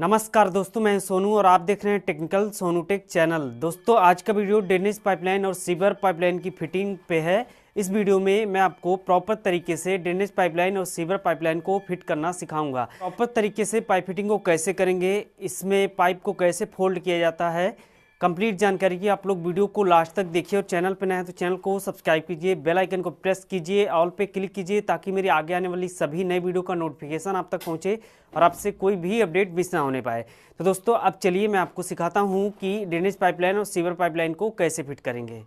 नमस्कार दोस्तों मैं सोनू और आप देख रहे हैं टेक्निकल सोनू टेक चैनल दोस्तों आज का वीडियो ड्रेनेज पाइपलाइन और सीवर पाइपलाइन की फिटिंग पे है इस वीडियो में मैं आपको प्रॉपर तरीके से ड्रेनेज पाइपलाइन और सीवर पाइपलाइन को फिट करना सिखाऊंगा प्रॉपर तरीके से पाइप फिटिंग को कैसे करेंगे इसमें पाइप को कैसे फोल्ड किया जाता है कंप्लीट जानकारी की आप लोग वीडियो को लास्ट तक देखिए और चैनल पर नए हैं तो चैनल को सब्सक्राइब कीजिए बेल आइकन को प्रेस कीजिए ऑल पे क्लिक कीजिए ताकि मेरी आगे आने वाली सभी नए वीडियो का नोटिफिकेशन आप तक पहुँचे और आपसे कोई भी अपडेट मिस ना होने पाए तो दोस्तों अब चलिए मैं आपको सिखाता हूँ कि ड्रेनेज पाइपलाइन और सीवर पाइपलाइन को कैसे फिट करेंगे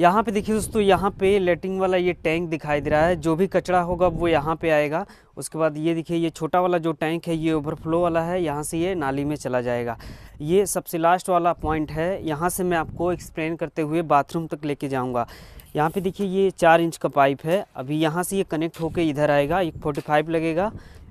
यहाँ पे देखिए दोस्तों यहाँ पे लेटिंग वाला ये टैंक दिखाई दे रहा है जो भी कचरा होगा वो यहाँ पे आएगा उसके बाद ये देखिए ये छोटा वाला जो टैंक है ये ओवरफ्लो वाला है यहाँ से ये नाली में चला जाएगा ये सबसे लास्ट वाला पॉइंट है यहाँ से मैं आपको एक्सप्लेन करते हुए बाथरूम तक लेके जाऊँगा यहाँ पे देखिए ये चार इंच का पाइप है अभी यहाँ से ये कनेक्ट होकर इधर आएगा एक फोर्टी फाइव लगेगा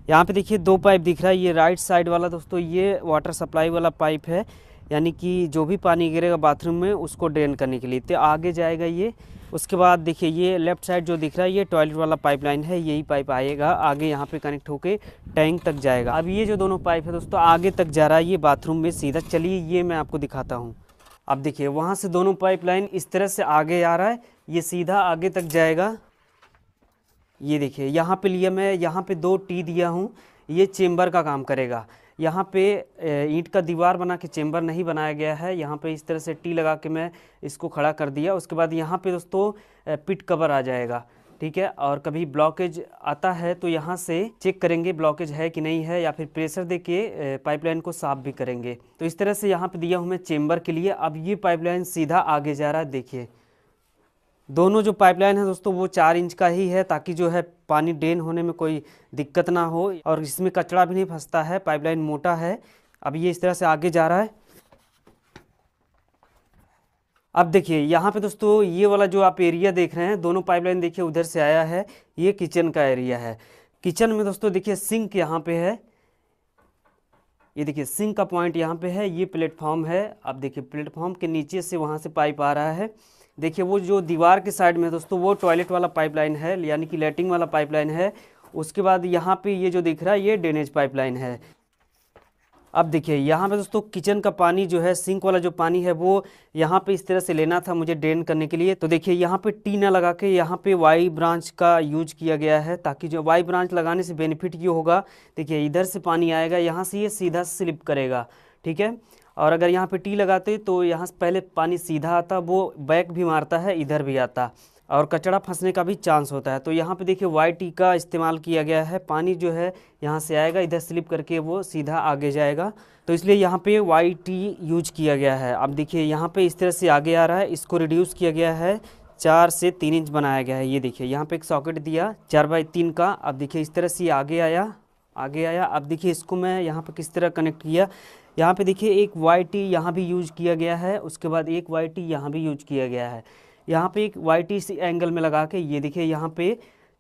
यहाँ पे देखिए दो पाइप दिख रहा है ये राइट साइड वाला दोस्तों ये वाटर सप्लाई वाला पाइप है यानी कि जो भी पानी गिरेगा बाथरूम में उसको ड्रेन करने के लिए तो आगे जाएगा ये उसके बाद देखिए ये लेफ्ट साइड जो दिख रहा है ये टॉयलेट वाला पाइपलाइन है यही पाइप आएगा आगे यहाँ पे कनेक्ट होके टैंक तक जाएगा अब ये जो दोनों पाइप है दोस्तों आगे तक जा रहा है ये बाथरूम में सीधा चलिए ये मैं आपको दिखाता हूँ अब देखिए वहाँ से दोनों पाइपलाइन इस तरह से आगे आ रहा है ये सीधा आगे तक जाएगा ये देखिए यहाँ पे लिया मैं यहाँ पर दो टी दिया हूँ ये चेम्बर का काम करेगा यहाँ पे ईंट का दीवार बना के चैम्बर नहीं बनाया गया है यहाँ पे इस तरह से टी लगा के मैं इसको खड़ा कर दिया उसके बाद यहाँ पे दोस्तों पिट कवर आ जाएगा ठीक है और कभी ब्लॉकेज आता है तो यहाँ से चेक करेंगे ब्लॉकेज है कि नहीं है या फिर प्रेशर दे के पाइपलाइन को साफ भी करेंगे तो इस तरह से यहाँ पे दिया हूँ मैं चेम्बर के लिए अब ये पाइपलाइन सीधा आगे जा रहा है देखिए दोनों जो पाइपलाइन है दोस्तों वो चार इंच का ही है ताकि जो है पानी ड्रेन होने में कोई दिक्कत ना हो और इसमें कचड़ा भी नहीं फंसता है पाइपलाइन मोटा है अब ये इस तरह से आगे जा रहा है अब देखिए यहाँ पे दोस्तों ये वाला जो आप एरिया देख रहे हैं दोनों पाइपलाइन देखिए उधर से आया है ये किचन का एरिया है किचन में दोस्तों देखिए सिंक यहाँ पे है ये देखिए सिंक का पॉइंट यहाँ पे है ये प्लेटफॉर्म है अब देखिए प्लेटफॉर्म के नीचे से वहाँ से पाइप आ रहा है देखिए वो जो दीवार के साइड में दोस्तों वो टॉयलेट वाला पाइपलाइन है यानी कि लेटिंग वाला पाइपलाइन है उसके बाद यहाँ पे ये जो दिख रहा है ये ड्रेनेज पाइपलाइन है अब देखिए यहाँ पे दोस्तों किचन का पानी जो है सिंक वाला जो पानी है वो यहाँ पे इस तरह से लेना था मुझे ड्रेन करने के लिए तो देखिए यहाँ पे टीना लगा के यहाँ पे वाई ब्रांच का यूज किया गया है ताकि जो वाई ब्रांच लगाने से बेनिफिट ये होगा देखिए इधर से पानी आएगा यहाँ से ये सीधा स्लिप करेगा ठीक है और अगर यहाँ पे टी लगाते तो यहाँ पहले पानी सीधा आता वो बैक भी मारता है इधर भी आता और कचड़ा फंसने का भी चांस होता है तो यहाँ पे देखिए वाई टी का इस्तेमाल किया गया है पानी जो है यहाँ से आएगा इधर स्लिप करके वो सीधा आगे जाएगा तो इसलिए यहाँ पे वाई टी यूज किया गया है अब देखिए यहाँ पे इस तरह से आगे आ रहा है इसको रिड्यूस किया गया है चार से तीन इंच बनाया गया है ये देखिए यहाँ पे एक सॉकेट दिया चार बाई तीन का अब देखिए इस तरह से आगे आया आगे आया अब देखिए इसको मैं यहाँ पर किस तरह कनेक्ट किया यहाँ पे देखिए एक वाई टी यहाँ भी यूज किया गया है उसके बाद एक वाई टी यहाँ भी यूज किया गया है यहाँ पे एक वाई टी एंगल में लगा के ये देखिए यहाँ पे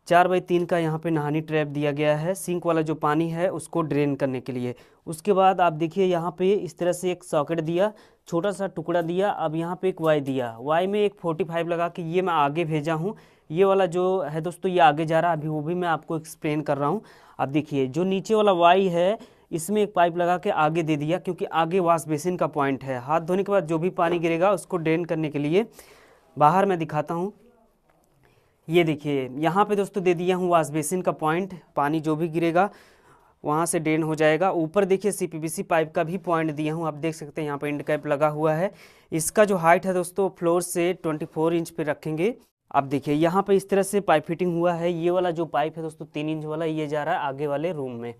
चार बाई तीन का यहाँ पे नहानी ट्रैप दिया गया है सिंक वाला जो पानी है उसको ड्रेन करने के लिए उसके बाद आप देखिए यहाँ पे इस तरह से एक सॉकेट दिया छोटा सा टुकड़ा दिया अब यहाँ पे एक वाई दिया वाई में एक फोर्टी फाइव लगा के ये मैं आगे भेजा हूँ ये वाला जो है दोस्तों ये आगे जा रहा है अभी वो भी मैं आपको एक्सप्लेन कर रहा हूँ अब देखिए जो नीचे वाला वाई है इसमें एक पाइप लगा के आगे दे दिया क्योंकि आगे वाश बेसिन का पॉइंट है हाथ धोने के बाद जो भी पानी गिरेगा उसको ड्रेन करने के लिए बाहर मैं दिखाता हूँ ये देखिए यहाँ पे दोस्तों दे दिया हूँ वाश बेसिन का पॉइंट पानी जो भी गिरेगा वहाँ से ड्रेन हो जाएगा ऊपर देखिए सी पाइप का भी पॉइंट दिया हूँ आप देख सकते हैं यहाँ पर इंड कैप लगा हुआ है इसका जो हाइट है दोस्तों फ्लोर से ट्वेंटी इंच पे रखेंगे आप देखिए यहाँ पे इस तरह से पाइप फिटिंग हुआ है ये वाला जो पाइप है दोस्तों तीन इंच वाला ये जा रहा है आगे वाले रूम में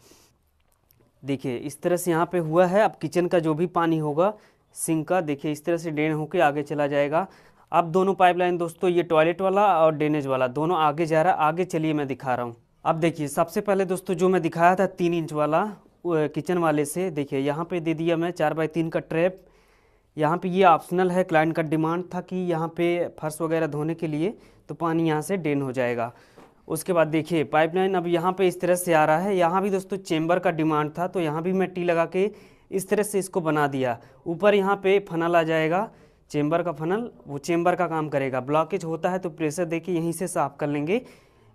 देखिए इस तरह से यहाँ पे हुआ है अब किचन का जो भी पानी होगा सिंक का देखिए इस तरह से ड्रेन होके आगे चला जाएगा अब दोनों पाइपलाइन दोस्तों ये टॉयलेट वाला और ड्रेनेज वाला दोनों आगे जा रहा आगे चलिए मैं दिखा रहा हूँ अब देखिए सबसे पहले दोस्तों जो मैं दिखाया था तीन इंच वाला किचन वाले से देखिए यहाँ पे दे दिया मैं चार बाई तीन का ट्रैप यहाँ पे ये ऑप्शनल है क्लाइंट का डिमांड था कि यहाँ पे फर्श वगैरह धोने के लिए तो पानी यहाँ से ड्रेन हो जाएगा उसके बाद देखिए पाइपलाइन अब यहाँ पे इस तरह से आ रहा है यहाँ भी दोस्तों चेंबर का डिमांड था तो यहाँ भी मैं टी लगा के इस तरह से इसको बना दिया ऊपर यहाँ पे फनल आ जाएगा चेंबर का फनल वो चेंबर का काम करेगा ब्लॉकेज होता है तो प्रेशर दे के यहीं से साफ कर लेंगे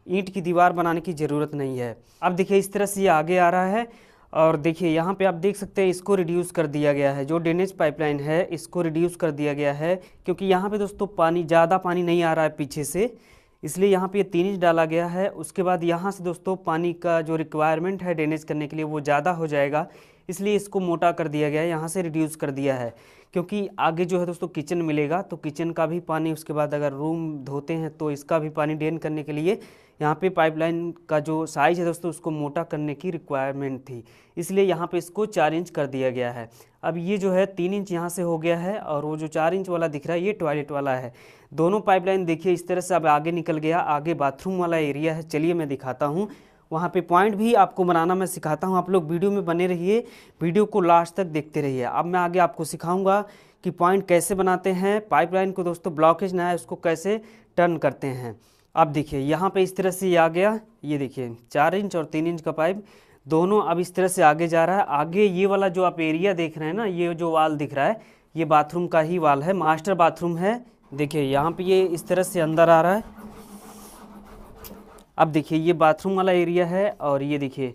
ईंट की दीवार बनाने की ज़रूरत नहीं है अब देखिए इस तरह से ये आगे आ रहा है और देखिए यहाँ पे आप देख सकते हैं इसको रिड्यूस कर दिया गया है जो ड्रेनेज पाइपलाइन है इसको रिड्यूस कर दिया गया है क्योंकि यहाँ पे दोस्तों पानी ज़्यादा पानी नहीं आ रहा है पीछे से इसलिए यहाँ पे ये तीन इंच डाला गया है उसके बाद यहाँ से दोस्तों पानी का जो रिक्वायरमेंट है ड्रेनेज करने के लिए वो ज़्यादा हो जाएगा इसलिए इसको मोटा कर दिया गया है यहाँ से रिड्यूस कर दिया है क्योंकि आगे जो है दोस्तों किचन मिलेगा तो किचन का भी पानी उसके बाद अगर रूम धोते हैं तो इसका भी पानी ड्रेन करने के लिए यहाँ पे पाइपलाइन का जो साइज है दोस्तों उसको मोटा करने की रिक्वायरमेंट थी इसलिए यहाँ पे इसको चार इंच कर दिया गया है अब ये जो है तीन इंच यहाँ से हो गया है और वो जो चार इंच वाला दिख रहा है ये टॉयलेट वाला है दोनों पाइपलाइन देखिए इस तरह से अब आगे निकल गया आगे बाथरूम वाला एरिया है चलिए मैं दिखाता हूँ वहाँ पे पॉइंट भी आपको बनाना मैं सिखाता हूँ आप लोग वीडियो में बने रहिए वीडियो को लास्ट तक देखते रहिए अब मैं आगे आपको सिखाऊंगा कि पॉइंट कैसे बनाते हैं पाइपलाइन को दोस्तों ब्लॉकेज ना है उसको कैसे टर्न करते हैं अब देखिए यहाँ पे इस तरह से ये आ गया ये देखिए चार इंच और तीन इंच का पाइप दोनों अब इस तरह से आगे जा रहा है आगे ये वाला जो आप एरिया देख रहे हैं ना ये जो वाल दिख रहा है ये बाथरूम का ही वाल है मास्टर बाथरूम है देखिए यहाँ पे ये इस तरह से अंदर आ रहा है अब देखिए ये बाथरूम वाला एरिया है और ये देखिए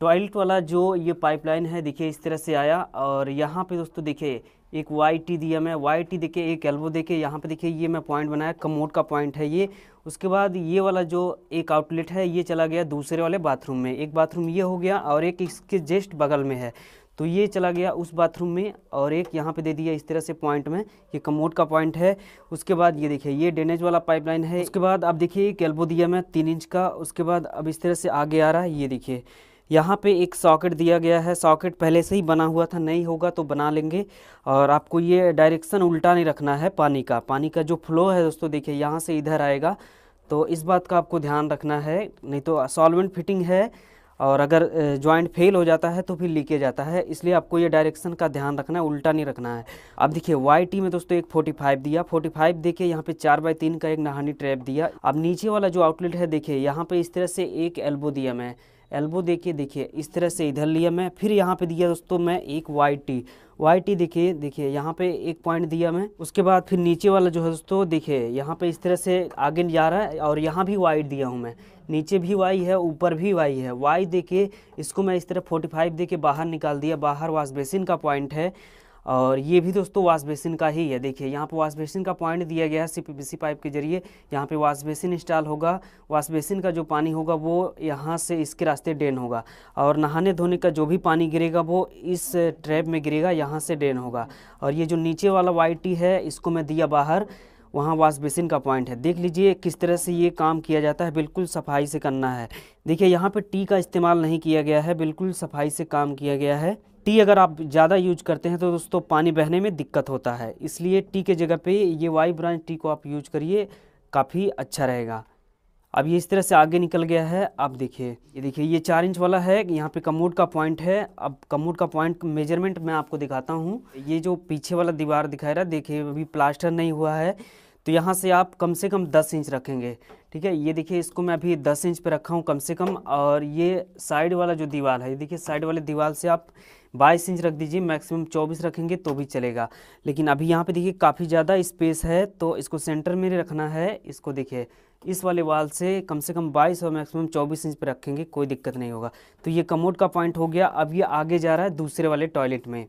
टॉयलेट वाला जो ये पाइपलाइन है देखिए इस तरह से आया और यहाँ पे दोस्तों देखिए एक वाई टी दिया मैं वाई टी देखिए एक एल्बो देखिए यहाँ पे देखिए ये मैं पॉइंट बनाया कमोड का पॉइंट है ये उसके बाद ये वाला जो एक आउटलेट है ये चला गया दूसरे वाले बाथरूम में एक बाथरूम ये हो गया और एक इसके जस्ट बगल में है तो ये चला गया उस बाथरूम में और एक यहाँ पे दे दिया इस तरह से पॉइंट में ये कमोड का पॉइंट है उसके बाद ये देखिए ये ड्रेनेज वाला पाइपलाइन है उसके बाद अब देखिए एक एल्बो दिया मैं तीन इंच का उसके बाद अब इस तरह से आगे आ रहा है ये देखिए यहाँ पे एक सॉकेट दिया गया है सॉकेट पहले से ही बना हुआ था नहीं होगा तो बना लेंगे और आपको ये डायरेक्शन उल्टा नहीं रखना है पानी का पानी का जो फ्लो है दोस्तों देखिए यहाँ से इधर आएगा तो इस बात का आपको ध्यान रखना है नहीं तो सॉल्वेंट फिटिंग है और अगर जॉइंट फेल हो जाता है तो फिर लीकेज आता है इसलिए आपको ये डायरेक्शन का ध्यान रखना है उल्टा नहीं रखना है अब देखिए वाई टी में दोस्तों एक 45 दिया 45 देखिए यहाँ पे चार बाई तीन का एक नहानी ट्रैप दिया अब नीचे वाला जो आउटलेट है देखिए यहाँ पे इस तरह से एक एल्बो दिया मैं एल्बो देखिए देखिए इस तरह से इधर लिया मैं फिर यहाँ पे दिया दोस्तों मैं एक वाइट टी वाइट टी देखिए देखिए यहाँ पे एक पॉइंट दिया मैं उसके बाद फिर नीचे वाला जो है दोस्तों देखिए यहाँ पे इस तरह से आगे जा रहा है और यहाँ भी वाइट दिया हूँ मैं नीचे भी वाई है ऊपर भी वाई है वाई देखिए इसको मैं इस तरह फोर्टी फाइव बाहर निकाल दिया बाहर वाश बेसिन का पॉइंट है और ये भी दोस्तों वाश बेसिन का ही है देखिए यहाँ पर वाश बेसिन का पॉइंट दिया गया है सी पाइप के जरिए यहाँ पर वाश बेसिन इंस्टॉल होगा वाश बेसिन का जो पानी होगा वो यहाँ से इसके रास्ते ड्रेन होगा और नहाने धोने का जो भी पानी गिरेगा वो इस ट्रैप में गिरेगा यहाँ से ड्रेन होगा और ये जो नीचे वाला वाई है इसको मैं दिया बाहर वहाँ वाश बेसिन का पॉइंट है देख लीजिए किस तरह से ये काम किया जाता है बिल्कुल सफाई से करना है देखिए यहाँ पे टी का इस्तेमाल नहीं किया गया है बिल्कुल सफाई से काम किया गया है टी अगर आप ज़्यादा यूज करते हैं तो दोस्तों पानी बहने में दिक्कत होता है इसलिए टी के जगह पे ये वाई ब्रांच टी को आप यूज करिए काफ़ी अच्छा रहेगा अब ये इस तरह से आगे निकल गया है आप देखिए ये देखिए ये चार इंच वाला है यहाँ पे कमोड का पॉइंट है अब कमोड का पॉइंट मेजरमेंट मैं आपको दिखाता हूँ ये जो पीछे वाला दीवार दिखाई रहा है देखिए अभी प्लास्टर नहीं हुआ है तो यहाँ से आप कम से कम दस इंच रखेंगे ठीक है ये देखिए इसको मैं अभी दस इंच पे रखा हूँ कम से कम और ये साइड वाला जो दीवार है ये देखिए साइड वाले दीवार से आप बाईस इंच रख दीजिए मैक्सिमम चौबीस रखेंगे तो भी चलेगा लेकिन अभी यहाँ पे देखिए काफ़ी ज़्यादा स्पेस है तो इसको सेंटर में रखना है इसको देखिए इस वाले वाल से कम से कम 22 और मैक्सिमम 24 इंच पर रखेंगे कोई दिक्कत नहीं होगा तो ये कमोड का पॉइंट हो गया अब ये आगे जा रहा है दूसरे वाले टॉयलेट में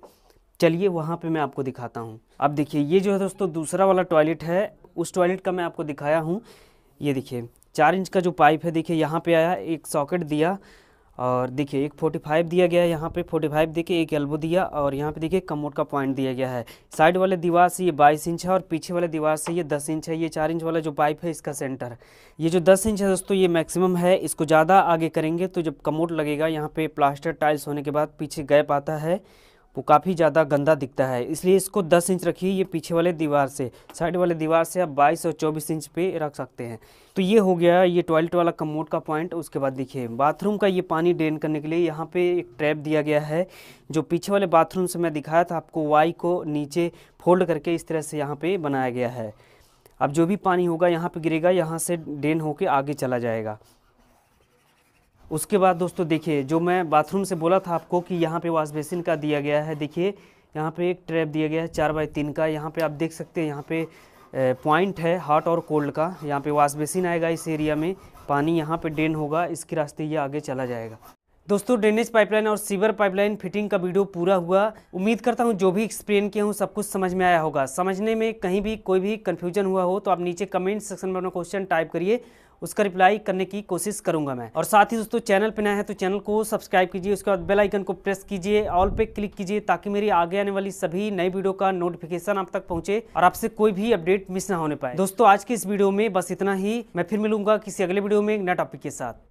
चलिए वहाँ पे मैं आपको दिखाता हूँ अब देखिए ये जो है दोस्तों दूसरा वाला टॉयलेट है उस टॉयलेट का मैं आपको दिखाया हूँ ये देखिए चार इंच का जो पाइप है देखिए यहाँ पे आया एक सॉकेट दिया और देखिए एक 45 दिया गया है यहाँ पे 45 देखिए एक एल्बो दिया और यहाँ पे देखिए कमोड का पॉइंट दिया गया है साइड वाले दीवार से ये 22 इंच है और पीछे वाले दीवार से ये 10 इंच है ये 4 इंच वाला जो पाइप है इसका सेंटर ये जो 10 इंच है दोस्तों ये मैक्सिमम है इसको ज़्यादा आगे करेंगे तो जब कमोड लगेगा यहाँ पर प्लास्टर टाइल्स होने के बाद पीछे गैप आता है वो काफ़ी ज़्यादा गंदा दिखता है इसलिए इसको 10 इंच रखिए ये पीछे वाले दीवार से साइड वाले दीवार से आप 22 और 24 इंच पे रख सकते हैं तो ये हो गया ये टॉयलेट वाला कमोड का पॉइंट उसके बाद देखिए बाथरूम का ये पानी ड्रेन करने के लिए यहाँ पे एक ट्रैप दिया गया है जो पीछे वाले बाथरूम से मैं दिखाया था आपको वाई को नीचे फोल्ड करके इस तरह से यहाँ पर बनाया गया है अब जो भी पानी होगा यहाँ पर गिरेगा यहाँ से ड्रेन होकर आगे चला जाएगा उसके बाद दोस्तों देखिए जो मैं बाथरूम से बोला था आपको कि यहाँ पे वाश बेसिन का दिया गया है देखिए यहाँ पे एक ट्रैप दिया गया है चार बाई तीन का यहाँ पे आप देख सकते हैं यहाँ पे पॉइंट है हॉट और कोल्ड का यहाँ पे वाश बेसिन आएगा इस एरिया में पानी यहाँ पे ड्रेन होगा इसके रास्ते ये आगे चला जाएगा दोस्तों ड्रेनेज पाइपलाइन और सीवर पाइपलाइन फिटिंग का वीडियो पूरा हुआ उम्मीद करता हूँ जो भी एक्सप्लेन किया हूँ सब कुछ समझ में आया होगा समझने में कहीं भी कोई भी कन्फ्यूजन हुआ हो तो आप नीचे कमेंट सेक्शन में अपना क्वेश्चन टाइप करिए उसका रिप्लाई करने की कोशिश करूंगा मैं और साथ ही दोस्तों चैनल पर नया है तो चैनल को सब्सक्राइब कीजिए उसके बाद बेल आइकन को प्रेस कीजिए ऑल पे क्लिक कीजिए ताकि मेरी आगे आने वाली सभी नई वीडियो का नोटिफिकेशन आप तक पहुंचे और आपसे कोई भी अपडेट मिस ना होने पाए दोस्तों आज की इस वीडियो में बस इतना ही मैं फिर मिलूंगा किसी अगले वीडियो में एक नया टॉपिक के साथ